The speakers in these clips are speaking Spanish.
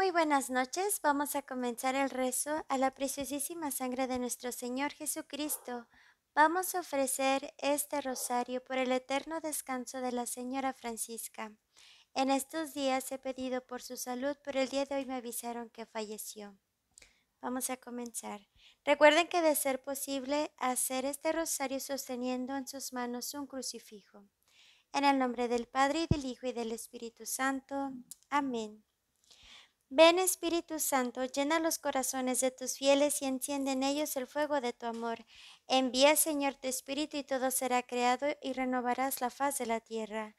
Muy buenas noches, vamos a comenzar el rezo a la preciosísima sangre de nuestro Señor Jesucristo. Vamos a ofrecer este rosario por el eterno descanso de la Señora Francisca. En estos días he pedido por su salud, pero el día de hoy me avisaron que falleció. Vamos a comenzar. Recuerden que de ser posible, hacer este rosario sosteniendo en sus manos un crucifijo. En el nombre del Padre y del Hijo y del Espíritu Santo. Amén. Ven Espíritu Santo, llena los corazones de tus fieles y enciende en ellos el fuego de tu amor. Envía Señor tu Espíritu y todo será creado y renovarás la faz de la tierra.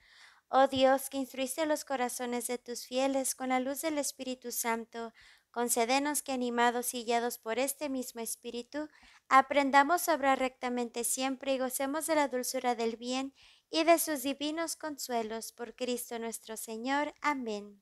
Oh Dios, que instruiste los corazones de tus fieles con la luz del Espíritu Santo, Concédenos que animados y guiados por este mismo Espíritu, aprendamos a obrar rectamente siempre y gocemos de la dulzura del bien y de sus divinos consuelos por Cristo nuestro Señor. Amén.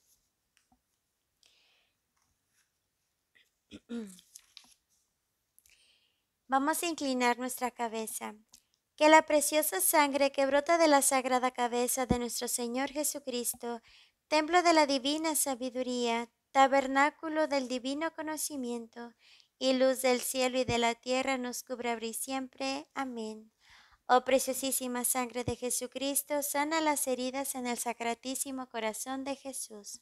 Vamos a inclinar nuestra cabeza. Que la preciosa sangre que brota de la sagrada cabeza de nuestro Señor Jesucristo, templo de la divina sabiduría, tabernáculo del divino conocimiento, y luz del cielo y de la tierra nos cubra abrir siempre. Amén. Oh preciosísima sangre de Jesucristo, sana las heridas en el sacratísimo corazón de Jesús.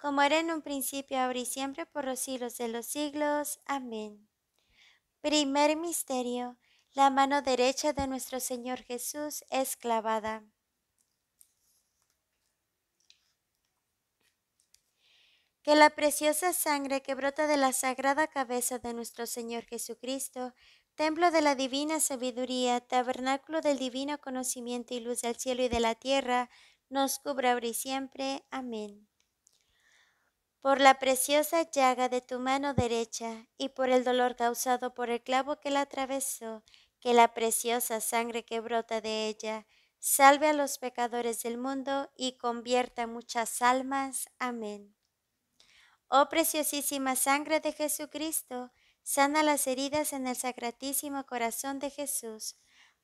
como era en un principio, ahora y siempre, por los siglos de los siglos. Amén. Primer misterio. La mano derecha de nuestro Señor Jesús es clavada. Que la preciosa sangre que brota de la sagrada cabeza de nuestro Señor Jesucristo, templo de la divina sabiduría, tabernáculo del divino conocimiento y luz del cielo y de la tierra, nos cubra ahora y siempre. Amén por la preciosa llaga de tu mano derecha y por el dolor causado por el clavo que la atravesó, que la preciosa sangre que brota de ella salve a los pecadores del mundo y convierta muchas almas. Amén. Oh preciosísima sangre de Jesucristo, sana las heridas en el sacratísimo corazón de Jesús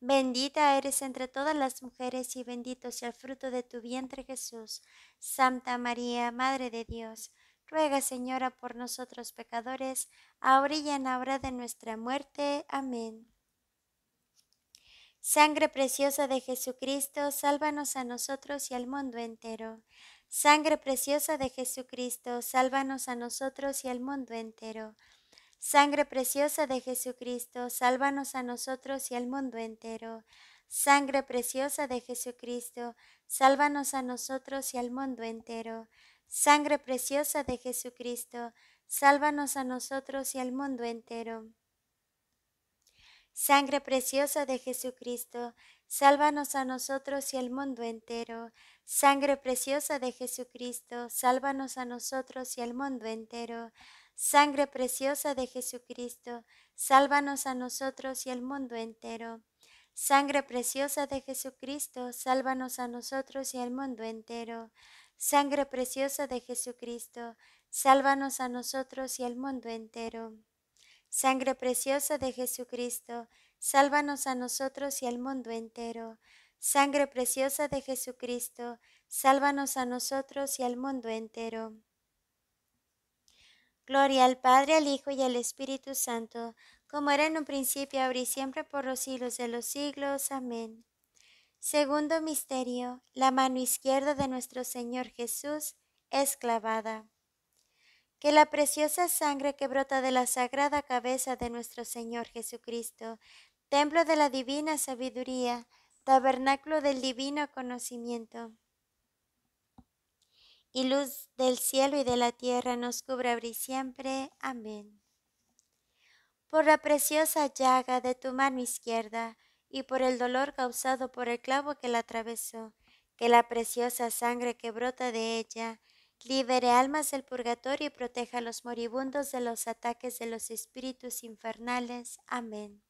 Bendita eres entre todas las mujeres y bendito sea el fruto de tu vientre Jesús. Santa María, Madre de Dios, ruega Señora por nosotros pecadores, ahora y en la hora de nuestra muerte. Amén. Sangre preciosa de Jesucristo, sálvanos a nosotros y al mundo entero. Sangre preciosa de Jesucristo, sálvanos a nosotros y al mundo entero. Sangre preciosa de Jesucristo, sálvanos a nosotros y al mundo entero. Sangre preciosa de Jesucristo, sálvanos a nosotros y al mundo entero. Sangre preciosa de Jesucristo, sálvanos a nosotros y al mundo entero. Sangre preciosa de Jesucristo, sálvanos a nosotros y al mundo entero. Sangre preciosa de Jesucristo, sálvanos a nosotros y al mundo entero. Sangre preciosa de Jesucristo, sálvanos a nosotros y al mundo entero. Sangre preciosa de Jesucristo, sálvanos a nosotros y al mundo entero. Sangre preciosa de Jesucristo, sálvanos a nosotros y al mundo entero. Sangre preciosa de Jesucristo, sálvanos a nosotros y al mundo entero. Sangre preciosa de Jesucristo, sálvanos a nosotros y al mundo entero. Gloria al Padre, al Hijo y al Espíritu Santo, como era en un principio, ahora y siempre, por los siglos de los siglos. Amén. Segundo misterio, la mano izquierda de nuestro Señor Jesús es clavada. Que la preciosa sangre que brota de la sagrada cabeza de nuestro Señor Jesucristo, templo de la divina sabiduría, tabernáculo del divino conocimiento, y luz del cielo y de la tierra nos cubra y siempre. Amén. Por la preciosa llaga de tu mano izquierda y por el dolor causado por el clavo que la atravesó, que la preciosa sangre que brota de ella libere almas del purgatorio y proteja a los moribundos de los ataques de los espíritus infernales. Amén.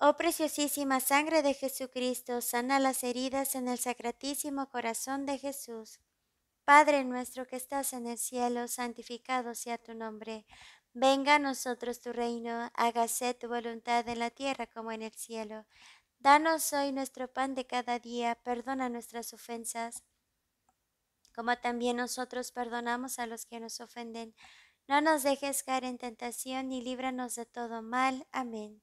Oh preciosísima sangre de Jesucristo, sana las heridas en el sacratísimo corazón de Jesús. Padre nuestro que estás en el cielo, santificado sea tu nombre. Venga a nosotros tu reino, hágase tu voluntad en la tierra como en el cielo. Danos hoy nuestro pan de cada día, perdona nuestras ofensas, como también nosotros perdonamos a los que nos ofenden. No nos dejes caer en tentación y líbranos de todo mal. Amén.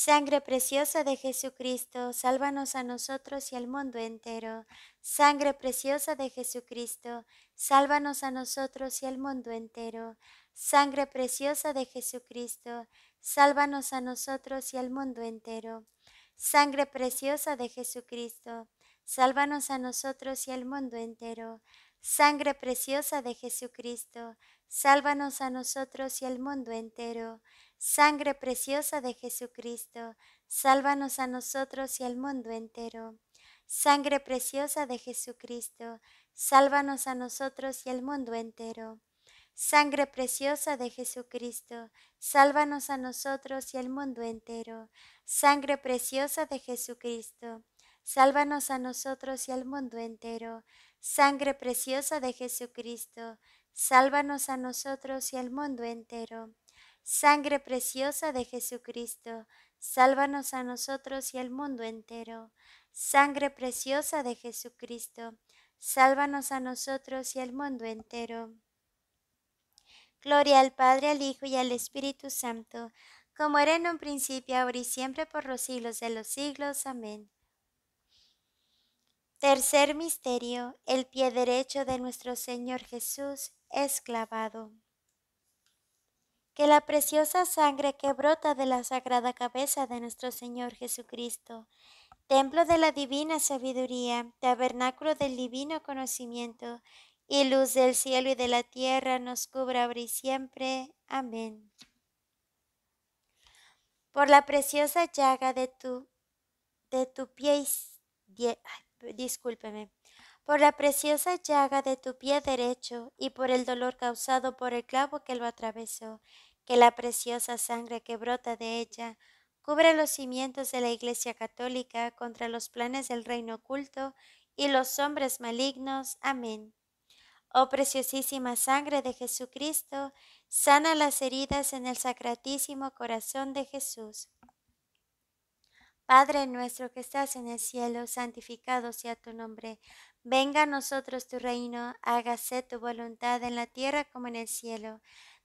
Sangre preciosa de Jesucristo, sálvanos a nosotros y al mundo entero. Sangre preciosa de Jesucristo, sálvanos a nosotros y al mundo entero. Sangre preciosa de Jesucristo, sálvanos a nosotros y al mundo entero. Sangre preciosa de Jesucristo, sálvanos a nosotros y al mundo entero. Sangre preciosa de Jesucristo, sálvanos a nosotros y al mundo entero. Sangre preciosa de Jesucristo, sálvanos a nosotros y al mundo entero. Sangre preciosa de Jesucristo, sálvanos a nosotros y al mundo entero. Sangre preciosa de Jesucristo, sálvanos a nosotros y al mundo entero. Sangre preciosa de Jesucristo, sálvanos a nosotros y al mundo entero. Sangre preciosa de Jesucristo, sálvanos a nosotros y al mundo entero. Sangre preciosa de Jesucristo, sálvanos a nosotros y al mundo entero. Sangre preciosa de Jesucristo, sálvanos a nosotros y al mundo entero. Gloria al Padre, al Hijo y al Espíritu Santo, como era en un principio, ahora y siempre, por los siglos de los siglos. Amén. Tercer misterio, el pie derecho de nuestro Señor Jesús es clavado que la preciosa sangre que brota de la sagrada cabeza de nuestro Señor Jesucristo, templo de la divina sabiduría, tabernáculo del divino conocimiento, y luz del cielo y de la tierra nos cubra ahora y siempre. Amén. Por la preciosa llaga de tu, de tu pie, por la preciosa llaga de tu pie derecho y por el dolor causado por el clavo que lo atravesó, que la preciosa sangre que brota de ella cubre los cimientos de la Iglesia Católica contra los planes del reino oculto y los hombres malignos. Amén. Oh preciosísima sangre de Jesucristo, sana las heridas en el sacratísimo corazón de Jesús. Padre nuestro que estás en el cielo, santificado sea tu nombre. Venga a nosotros tu reino, hágase tu voluntad en la tierra como en el cielo.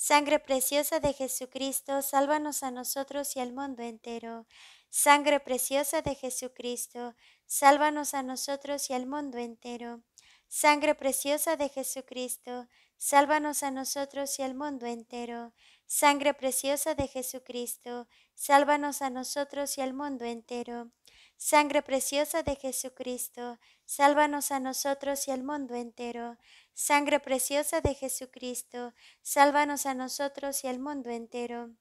Sangre preciosa de Jesucristo, sálvanos a nosotros y al mundo entero. Sangre preciosa de Jesucristo, sálvanos a nosotros y al mundo entero. Sangre preciosa de Jesucristo, sálvanos a nosotros y al mundo entero. Sangre preciosa de Jesucristo, sálvanos a nosotros y al mundo entero. Sangre preciosa de Jesucristo, sálvanos a nosotros y al mundo entero. Sangre preciosa de Jesucristo, sálvanos a nosotros y al mundo entero.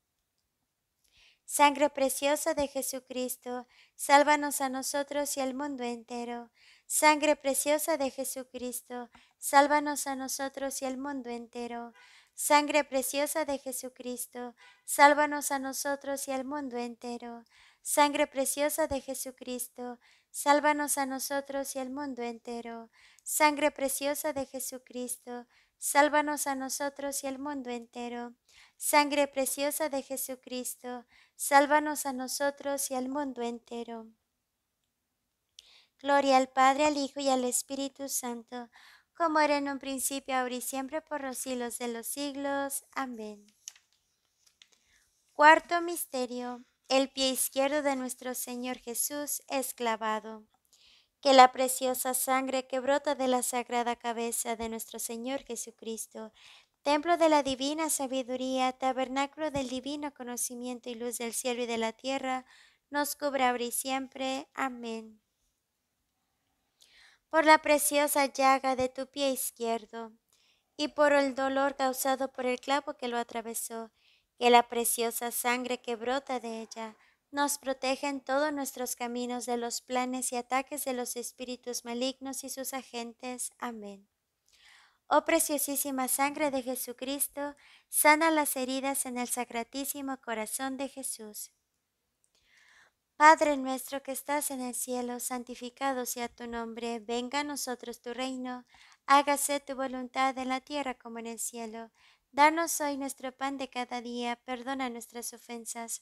Sangre preciosa de Jesucristo, sálvanos a nosotros y al mundo entero. Sangre preciosa de Jesucristo, sálvanos a nosotros y al mundo entero. Sangre preciosa de Jesucristo, sálvanos a nosotros y al mundo entero. Sangre preciosa de Jesucristo, sálvanos a nosotros y al mundo entero. Sangre preciosa de Jesucristo, sálvanos a nosotros y al mundo entero. Sangre preciosa de Jesucristo, sálvanos a nosotros y al mundo entero. Gloria al Padre, al Hijo y al Espíritu Santo, como era en un principio, ahora y siempre, por los siglos de los siglos. Amén. Cuarto misterio. El pie izquierdo de nuestro Señor Jesús es clavado que la preciosa sangre que brota de la sagrada cabeza de nuestro Señor Jesucristo, templo de la divina sabiduría, tabernáculo del divino conocimiento y luz del cielo y de la tierra, nos cubra ahora y siempre. Amén. Por la preciosa llaga de tu pie izquierdo, y por el dolor causado por el clavo que lo atravesó, que la preciosa sangre que brota de ella, nos protege en todos nuestros caminos de los planes y ataques de los espíritus malignos y sus agentes. Amén. Oh preciosísima sangre de Jesucristo, sana las heridas en el sacratísimo corazón de Jesús. Padre nuestro que estás en el cielo, santificado sea tu nombre, venga a nosotros tu reino, hágase tu voluntad en la tierra como en el cielo. Danos hoy nuestro pan de cada día, perdona nuestras ofensas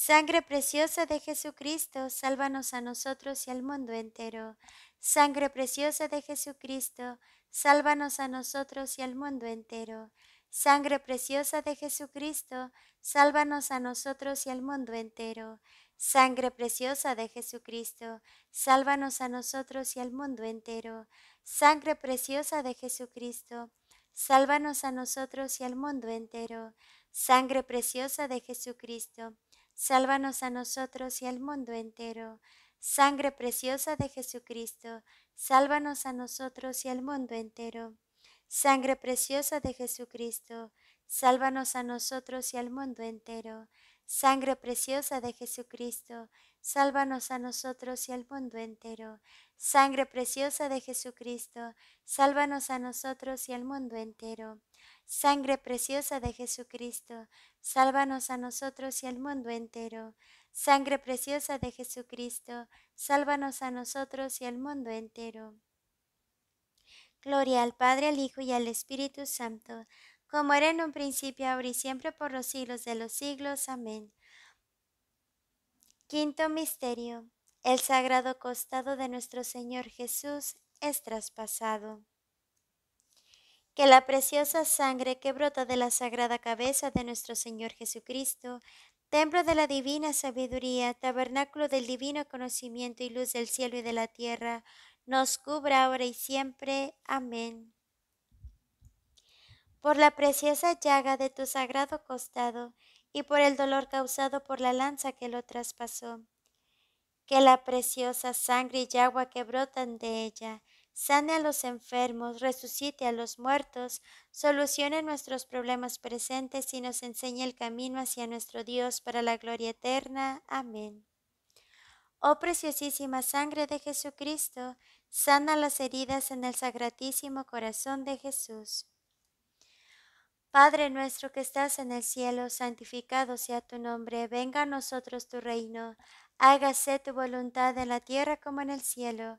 Sangre preciosa de Jesucristo, sálvanos a nosotros y al mundo entero. Sangre preciosa de Jesucristo, sálvanos a nosotros y al mundo entero. Sangre preciosa de Jesucristo, sálvanos a nosotros y al mundo entero. Sangre preciosa de Jesucristo, sálvanos a nosotros y al mundo entero. Sangre preciosa de Jesucristo, sálvanos a nosotros y al mundo entero. Sangre preciosa de Jesucristo, Sálvanos a nosotros y al mundo entero. Sangre preciosa de Jesucristo, sálvanos a nosotros y al mundo entero. Sangre preciosa de Jesucristo, sálvanos a nosotros y al mundo entero. Sangre preciosa de Jesucristo, sálvanos a nosotros y al mundo entero. Sangre preciosa de Jesucristo, sálvanos a nosotros y al mundo entero. Sangre preciosa de Jesucristo, sálvanos a nosotros y al mundo entero. Sangre preciosa de Jesucristo, sálvanos a nosotros y al mundo entero. Gloria al Padre, al Hijo y al Espíritu Santo, como era en un principio, ahora y siempre, por los siglos de los siglos. Amén. Quinto misterio. El sagrado costado de nuestro Señor Jesús es traspasado que la preciosa sangre que brota de la sagrada cabeza de nuestro Señor Jesucristo, templo de la divina sabiduría, tabernáculo del divino conocimiento y luz del cielo y de la tierra, nos cubra ahora y siempre. Amén. Por la preciosa llaga de tu sagrado costado y por el dolor causado por la lanza que lo traspasó, que la preciosa sangre y agua que brotan de ella, sane a los enfermos, resucite a los muertos, solucione nuestros problemas presentes y nos enseñe el camino hacia nuestro Dios para la gloria eterna. Amén. Oh preciosísima sangre de Jesucristo, sana las heridas en el sagratísimo corazón de Jesús. Padre nuestro que estás en el cielo, santificado sea tu nombre, venga a nosotros tu reino, hágase tu voluntad en la tierra como en el cielo.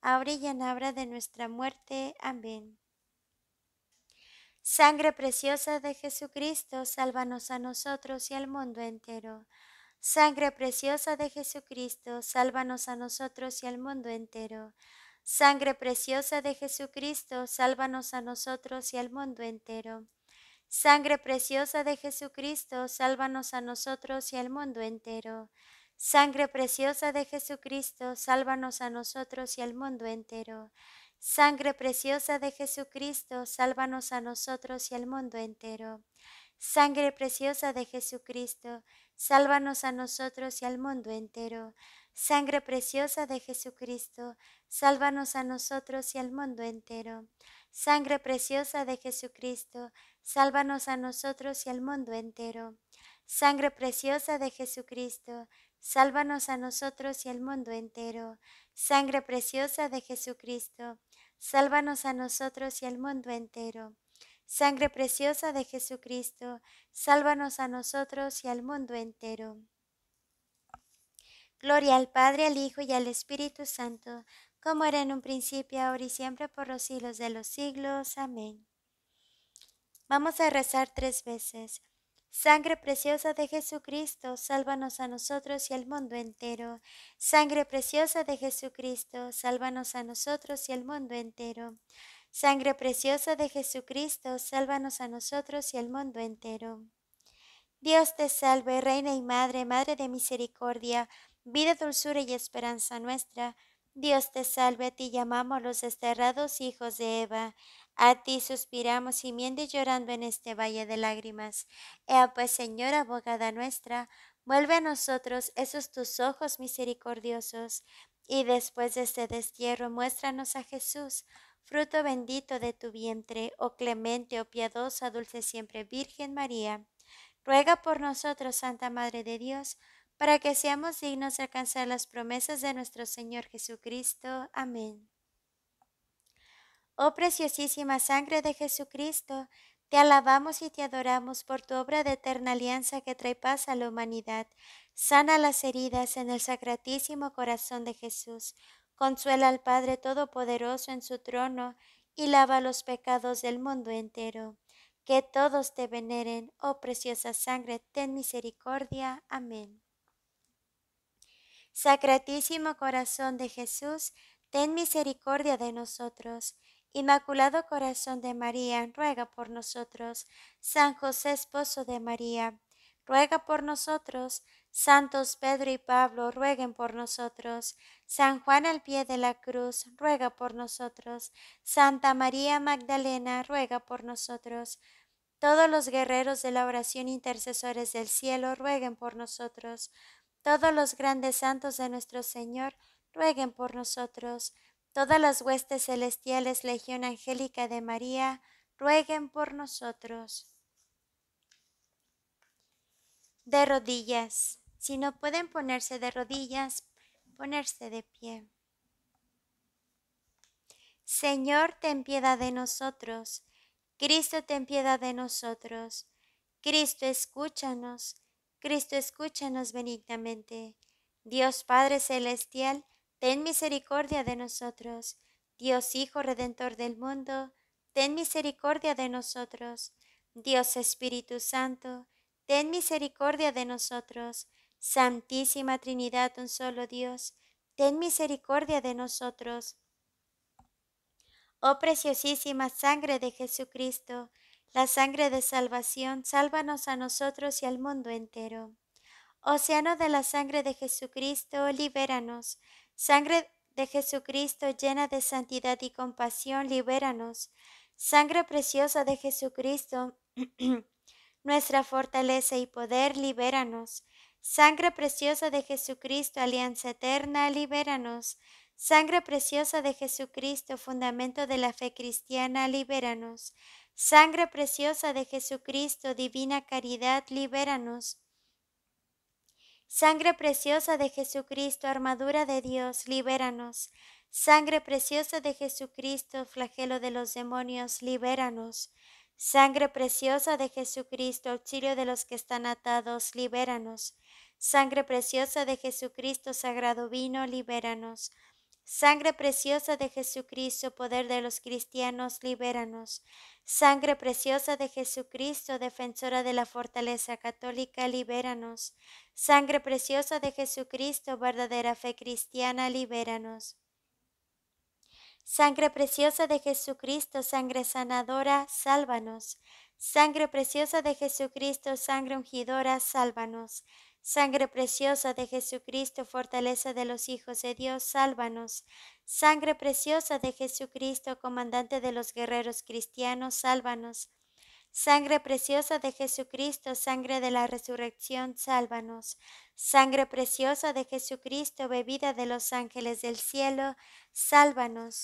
ahora y en de nuestra muerte. Amén. Sangre preciosa de Jesucristo, sálvanos a nosotros y al mundo entero. Sangre preciosa de Jesucristo, sálvanos a nosotros y al mundo entero. Sangre preciosa de Jesucristo, sálvanos a nosotros y al mundo entero. Sangre preciosa de Jesucristo, sálvanos a nosotros y al mundo entero. Sangre preciosa de Jesucristo, sálvanos a nosotros y al mundo entero. Sangre preciosa de Jesucristo, sálvanos a nosotros y al mundo entero. Sangre preciosa de Jesucristo, sálvanos a nosotros y al mundo entero. Sangre preciosa de Jesucristo, sálvanos a nosotros y al mundo entero. Sangre preciosa de Jesucristo, sálvanos a nosotros y al mundo entero. Sangre preciosa de Jesucristo, Sálvanos a nosotros y al mundo entero. Sangre preciosa de Jesucristo, sálvanos a nosotros y al mundo entero. Sangre preciosa de Jesucristo, sálvanos a nosotros y al mundo entero. Gloria al Padre, al Hijo y al Espíritu Santo, como era en un principio, ahora y siempre, por los siglos de los siglos. Amén. Vamos a rezar tres veces. Sangre preciosa de Jesucristo, sálvanos a nosotros y al mundo entero. Sangre preciosa de Jesucristo, sálvanos a nosotros y al mundo entero. Sangre preciosa de Jesucristo, sálvanos a nosotros y al mundo entero. Dios te salve, Reina y Madre, Madre de misericordia, vida, dulzura y esperanza nuestra. Dios te salve, a ti llamamos los desterrados hijos de Eva. A ti suspiramos y y llorando en este valle de lágrimas. Ea eh, pues, Señora, abogada nuestra, vuelve a nosotros esos tus ojos misericordiosos, y después de este destierro muéstranos a Jesús, fruto bendito de tu vientre, oh clemente, oh piadosa, dulce siempre Virgen María. Ruega por nosotros, Santa Madre de Dios, para que seamos dignos de alcanzar las promesas de nuestro Señor Jesucristo. Amén. Oh preciosísima sangre de Jesucristo, te alabamos y te adoramos por tu obra de eterna alianza que trae paz a la humanidad. Sana las heridas en el sacratísimo corazón de Jesús. Consuela al Padre Todopoderoso en su trono y lava los pecados del mundo entero. Que todos te veneren, oh preciosa sangre, ten misericordia. Amén. Sacratísimo corazón de Jesús, ten misericordia de nosotros. Inmaculado Corazón de María, ruega por nosotros. San José, Esposo de María, ruega por nosotros. Santos Pedro y Pablo, rueguen por nosotros. San Juan al pie de la cruz, ruega por nosotros. Santa María Magdalena, ruega por nosotros. Todos los guerreros de la oración intercesores del cielo, rueguen por nosotros. Todos los grandes santos de nuestro Señor, rueguen por nosotros. Todas las huestes celestiales, Legión Angélica de María, rueguen por nosotros. De rodillas. Si no pueden ponerse de rodillas, ponerse de pie. Señor, ten piedad de nosotros. Cristo, ten piedad de nosotros. Cristo, escúchanos. Cristo, escúchanos benignamente. Dios Padre Celestial, ten misericordia de nosotros. Dios Hijo Redentor del mundo, ten misericordia de nosotros. Dios Espíritu Santo, ten misericordia de nosotros. Santísima Trinidad, un solo Dios, ten misericordia de nosotros. Oh preciosísima sangre de Jesucristo, la sangre de salvación, sálvanos a nosotros y al mundo entero. Océano de la sangre de Jesucristo, libéranos Sangre de Jesucristo llena de santidad y compasión, libéranos. Sangre preciosa de Jesucristo, nuestra fortaleza y poder, libéranos. Sangre preciosa de Jesucristo, alianza eterna, libéranos. Sangre preciosa de Jesucristo, fundamento de la fe cristiana, libéranos. Sangre preciosa de Jesucristo, divina caridad, libéranos. Sangre preciosa de Jesucristo, armadura de Dios, libéranos. Sangre preciosa de Jesucristo, flagelo de los demonios, libéranos. Sangre preciosa de Jesucristo, auxilio de los que están atados, libéranos. Sangre preciosa de Jesucristo, sagrado vino, libéranos. Sangre preciosa de Jesucristo, poder de los cristianos, libéranos. Sangre preciosa de Jesucristo, defensora de la fortaleza católica, libéranos. Sangre preciosa de Jesucristo, verdadera fe cristiana, libéranos. Sangre preciosa de Jesucristo, sangre sanadora, sálvanos. Sangre preciosa de Jesucristo, sangre ungidora, sálvanos. Sangre preciosa de Jesucristo, fortaleza de los hijos de Dios, sálvanos. Sangre preciosa de Jesucristo, comandante de los guerreros cristianos, sálvanos. Sangre preciosa de Jesucristo, sangre de la resurrección, sálvanos. Sangre preciosa de Jesucristo, bebida de los ángeles del cielo, sálvanos.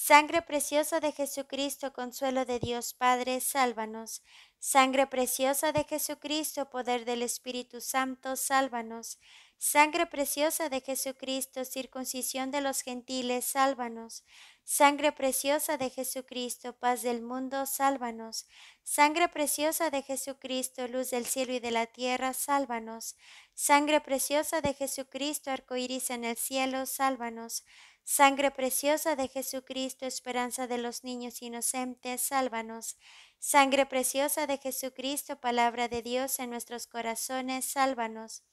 Sangre preciosa de Jesucristo, consuelo de Dios Padre, sálvanos. Sangre preciosa de Jesucristo, poder del Espíritu Santo, sálvanos. Sangre preciosa de Jesucristo, circuncisión de los gentiles, sálvanos. Sangre preciosa de Jesucristo, paz del mundo, sálvanos. Sangre preciosa de Jesucristo, luz del cielo y de la tierra, sálvanos. Sangre preciosa de Jesucristo, iris en el cielo, sálvanos. Sangre preciosa de Jesucristo, esperanza de los niños inocentes, sálvanos. Sangre preciosa de Jesucristo, palabra de Dios en nuestros corazones, sálvanos.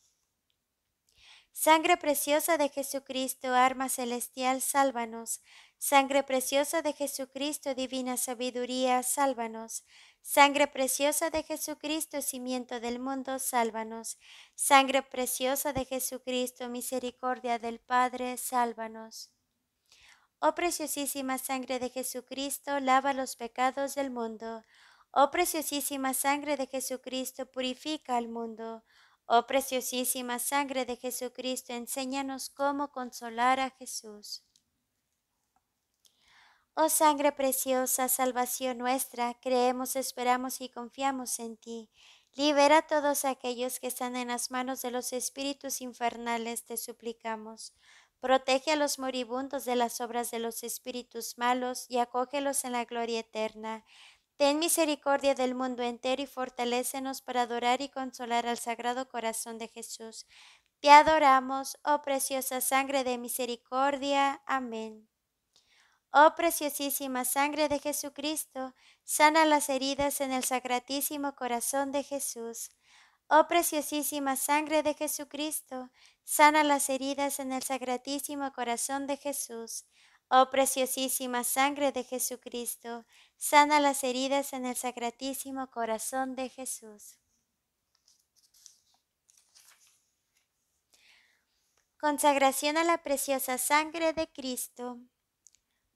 Sangre preciosa de Jesucristo, arma celestial, sálvanos. Sangre preciosa de Jesucristo, divina sabiduría, sálvanos. Sangre preciosa de Jesucristo, cimiento del mundo, sálvanos. Sangre preciosa de Jesucristo, misericordia del Padre, sálvanos. Oh preciosísima sangre de Jesucristo, lava los pecados del mundo. Oh preciosísima sangre de Jesucristo, purifica al mundo. Oh preciosísima sangre de Jesucristo, enséñanos cómo consolar a Jesús. Oh sangre preciosa, salvación nuestra, creemos, esperamos y confiamos en ti. Libera a todos aquellos que están en las manos de los espíritus infernales, te suplicamos. Protege a los moribundos de las obras de los espíritus malos y acógelos en la gloria eterna. Ten misericordia del mundo entero y fortalécenos para adorar y consolar al Sagrado Corazón de Jesús. Te adoramos, oh preciosa sangre de misericordia. Amén. Oh preciosísima sangre de Jesucristo, sana las heridas en el Sagratísimo Corazón de Jesús. Oh preciosísima sangre de Jesucristo, sana las heridas en el sacratísimo corazón de Jesús. Oh preciosísima sangre de Jesucristo, sana las heridas en el sacratísimo corazón de Jesús. Consagración a la preciosa sangre de Cristo.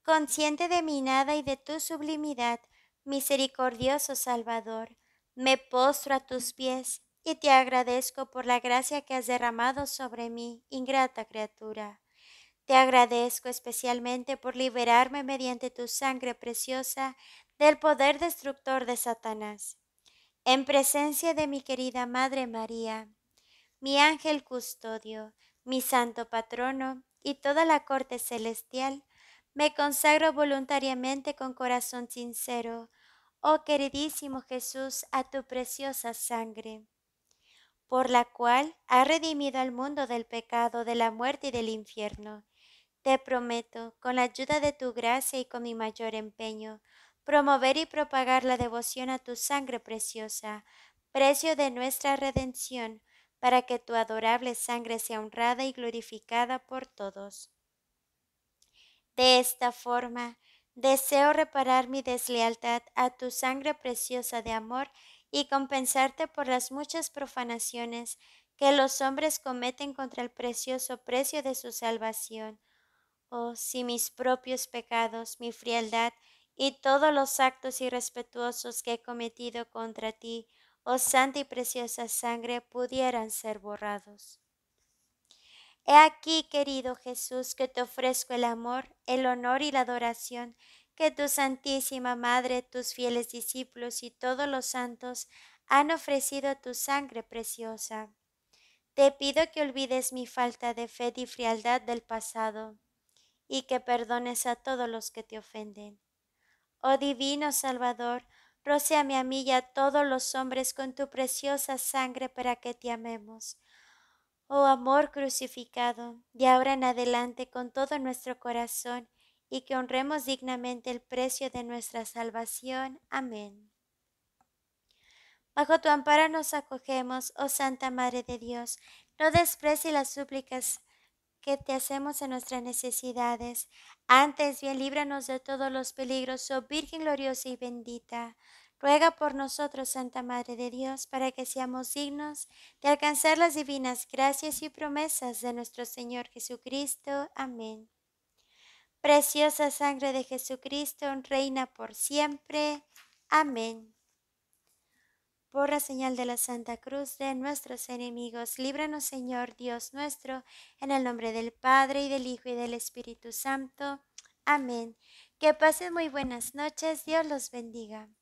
Consciente de mi nada y de tu sublimidad, misericordioso Salvador, me postro a tus pies te agradezco por la gracia que has derramado sobre mí, ingrata criatura. Te agradezco especialmente por liberarme mediante tu sangre preciosa del poder destructor de Satanás. En presencia de mi querida Madre María, mi ángel custodio, mi santo patrono y toda la corte celestial, me consagro voluntariamente con corazón sincero, oh queridísimo Jesús, a tu preciosa sangre por la cual ha redimido al mundo del pecado, de la muerte y del infierno. Te prometo, con la ayuda de tu gracia y con mi mayor empeño, promover y propagar la devoción a tu sangre preciosa, precio de nuestra redención, para que tu adorable sangre sea honrada y glorificada por todos. De esta forma, deseo reparar mi deslealtad a tu sangre preciosa de amor y compensarte por las muchas profanaciones que los hombres cometen contra el precioso precio de su salvación. Oh, si mis propios pecados, mi frialdad y todos los actos irrespetuosos que he cometido contra ti, oh santa y preciosa sangre, pudieran ser borrados. He aquí, querido Jesús, que te ofrezco el amor, el honor y la adoración que tu Santísima Madre, tus fieles discípulos y todos los santos han ofrecido tu sangre preciosa. Te pido que olvides mi falta de fe y frialdad del pasado, y que perdones a todos los que te ofenden. Oh divino Salvador, rocía a mí y a todos los hombres con tu preciosa sangre para que te amemos. Oh amor crucificado, de ahora en adelante con todo nuestro corazón y que honremos dignamente el precio de nuestra salvación. Amén. Bajo tu amparo nos acogemos, oh Santa Madre de Dios, no desprecie las súplicas que te hacemos en nuestras necesidades. Antes bien, líbranos de todos los peligros, oh Virgen gloriosa y bendita. Ruega por nosotros, Santa Madre de Dios, para que seamos dignos de alcanzar las divinas gracias y promesas de nuestro Señor Jesucristo. Amén. Preciosa sangre de Jesucristo, reina por siempre. Amén. Por la señal de la Santa Cruz de nuestros enemigos, líbranos Señor Dios nuestro, en el nombre del Padre y del Hijo y del Espíritu Santo. Amén. Que pasen muy buenas noches. Dios los bendiga.